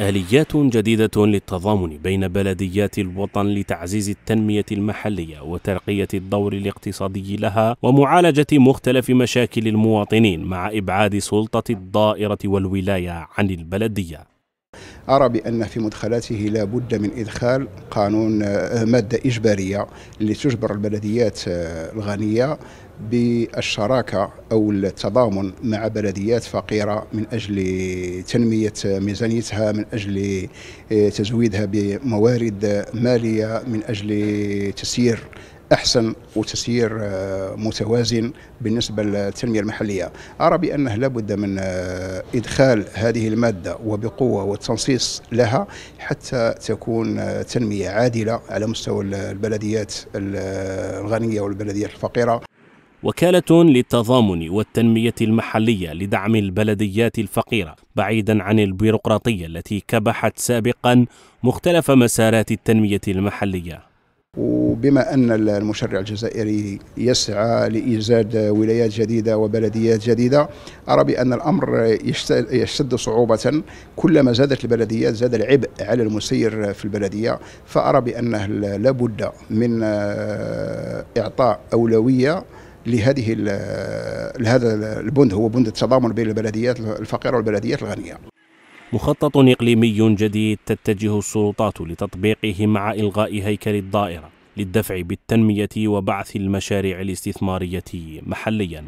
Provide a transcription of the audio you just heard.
آليات جديدة للتضامن بين بلديات الوطن لتعزيز التنمية المحلية وترقية الدور الاقتصادي لها ومعالجة مختلف مشاكل المواطنين مع إبعاد سلطة الدائرة والولاية عن البلدية أرى بأن في مدخلاته لا بد من إدخال قانون آه، مادة إجبارية لتجبر البلديات آه، الغنية بالشراكه او التضامن مع بلديات فقيره من اجل تنميه آه، ميزانيتها من اجل تزويدها بموارد ماليه من اجل تسيير احسن وتسيير آه، متوازن بالنسبه للتنميه المحليه ارى بانه لابد من آه، ادخال هذه الماده وبقوه والتنصيص لها حتى تكون آه، تنميه عادله على مستوى البلديات الغنيه والبلديات الفقيره وكالة للتضامن والتنمية المحلية لدعم البلديات الفقيرة بعيدا عن البيروقراطية التي كبحت سابقا مختلف مسارات التنمية المحلية وبما أن المشرع الجزائري يسعى لإيجاد ولايات جديدة وبلديات جديدة أرى بأن الأمر يشتد صعوبة كلما زادت البلديات زاد العبء على المسير في البلدية فأرى بأنه لابد من آه، إعطاء أولوية لهذه لهذا البند هو بند التضامن بين البلديات الفقيره والبلديات الغنيه مخطط إقليمي جديد تتجه السلطات لتطبيقه مع إلغاء هيكل الدائرة للدفع بالتنمية وبعث المشاريع الاستثمارية محلياً